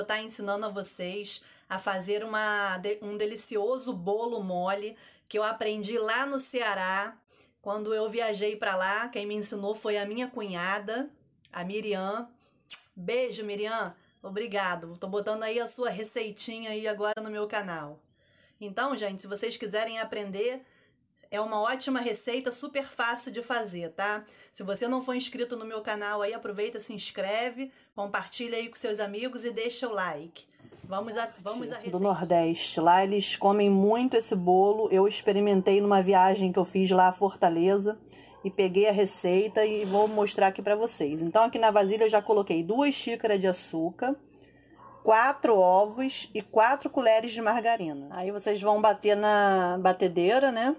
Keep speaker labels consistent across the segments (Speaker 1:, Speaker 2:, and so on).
Speaker 1: vou estar tá ensinando a vocês a fazer uma, um delicioso bolo mole que eu aprendi lá no Ceará. Quando eu viajei para lá, quem me ensinou foi a minha cunhada, a Miriam. Beijo, Miriam. Obrigado. Tô botando aí a sua receitinha aí agora no meu canal. Então, gente, se vocês quiserem aprender é uma ótima receita, super fácil de fazer, tá? Se você não for inscrito no meu canal aí, aproveita, se inscreve, compartilha aí com seus amigos e deixa o like. Vamos a, vamos a receita. Do Nordeste, lá eles comem muito esse bolo. Eu experimentei numa viagem que eu fiz lá a Fortaleza e peguei a receita e vou mostrar aqui para vocês. Então aqui na vasilha eu já coloquei duas xícaras de açúcar, quatro ovos e quatro colheres de margarina. Aí vocês vão bater na batedeira, né?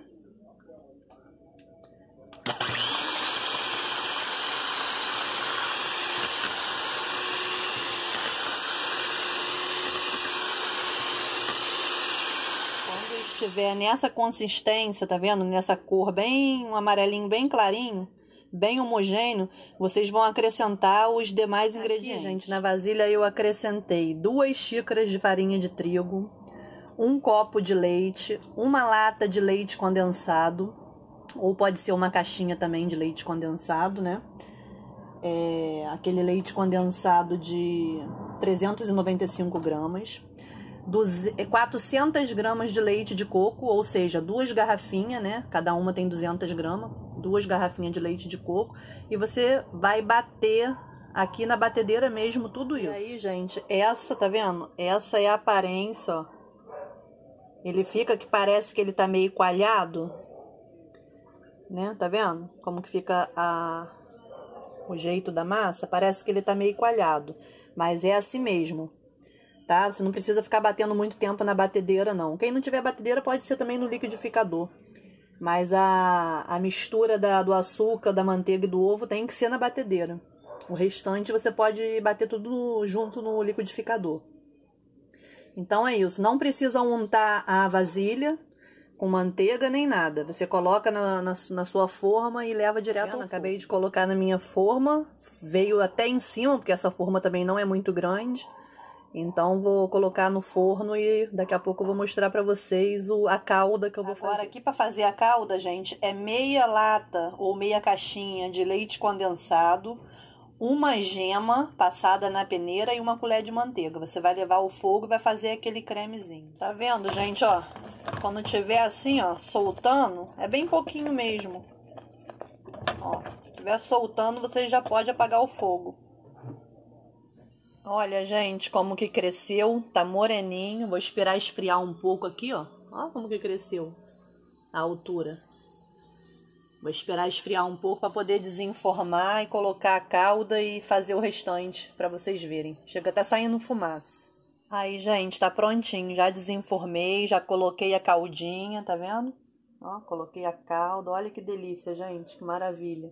Speaker 1: tiver nessa consistência, tá vendo? Nessa cor bem, um amarelinho bem clarinho, bem homogêneo, vocês vão acrescentar os demais ingredientes. Aqui, gente, na vasilha eu acrescentei duas xícaras de farinha de trigo, um copo de leite, uma lata de leite condensado, ou pode ser uma caixinha também de leite condensado, né? É, aquele leite condensado de 395 gramas 400 é, gramas de leite de coco, ou seja, duas garrafinhas, né? Cada uma tem 200 gramas, duas garrafinhas de leite de coco. E você vai bater aqui na batedeira mesmo tudo isso. E aí, gente, essa, tá vendo? Essa é a aparência, ó. Ele fica que parece que ele tá meio coalhado, né? Tá vendo? Como que fica a... o jeito da massa? Parece que ele tá meio coalhado, mas é assim mesmo tá? Você não precisa ficar batendo muito tempo na batedeira, não. Quem não tiver batedeira pode ser também no liquidificador. Mas a, a mistura da, do açúcar, da manteiga e do ovo tem que ser na batedeira. O restante você pode bater tudo junto no liquidificador. Então é isso. Não precisa untar a vasilha com manteiga nem nada. Você coloca na, na, na sua forma e leva direto. acabei de colocar na minha forma. Veio até em cima, porque essa forma também não é muito grande. Então vou colocar no forno e daqui a pouco eu vou mostrar para vocês o, a calda que eu vou Agora, fazer. Agora aqui para fazer a calda, gente, é meia lata ou meia caixinha de leite condensado, uma gema passada na peneira e uma colher de manteiga. Você vai levar ao fogo e vai fazer aquele cremezinho. Tá vendo, gente, ó? Quando tiver assim, ó, soltando, é bem pouquinho mesmo. Ó, tiver soltando, você já pode apagar o fogo. Olha, gente, como que cresceu, tá moreninho. Vou esperar esfriar um pouco aqui, ó. Olha como que cresceu a altura. Vou esperar esfriar um pouco para poder desenformar e colocar a calda e fazer o restante para vocês verem. Chega tá saindo fumaça. Aí, gente, tá prontinho. Já desenformei, já coloquei a caldinha, tá vendo? Ó, coloquei a calda. Olha que delícia, gente, que maravilha.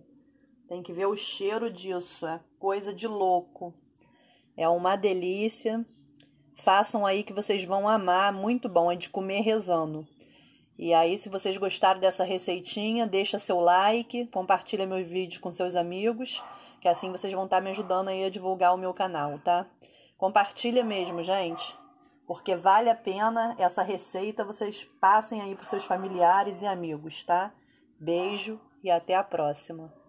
Speaker 1: Tem que ver o cheiro disso, é coisa de louco. É uma delícia. Façam aí que vocês vão amar, muito bom, é de comer rezando. E aí, se vocês gostaram dessa receitinha, deixa seu like, compartilha meus vídeos com seus amigos, que assim vocês vão estar me ajudando aí a divulgar o meu canal, tá? Compartilha mesmo, gente, porque vale a pena essa receita, vocês passem aí para seus familiares e amigos, tá? Beijo e até a próxima.